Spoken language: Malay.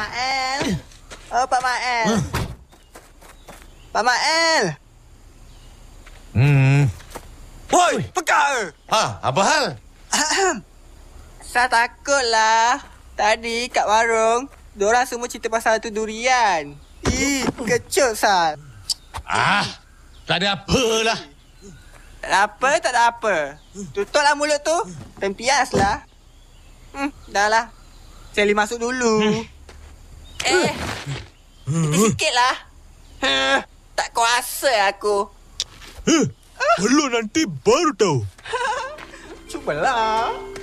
Mak Oh, Pak Mak Huh? Pak Mak Hmm. Woi, pekak Ha, apa hal? Saya takutlah. Tadi kat warung, diorang semua cerita pasal tu durian. Ih, kecut, Sal. Ah, tak ada apalah. Tak ada apa, tak ada apa. Tutuplah mulut tu. Tempias lah. Hmm, dah lah. Saya masuk dulu. Hmm. Eh, sikit lah. Eh. tak kuasa aku. Eh, belum nanti baru tahu. Cubalah.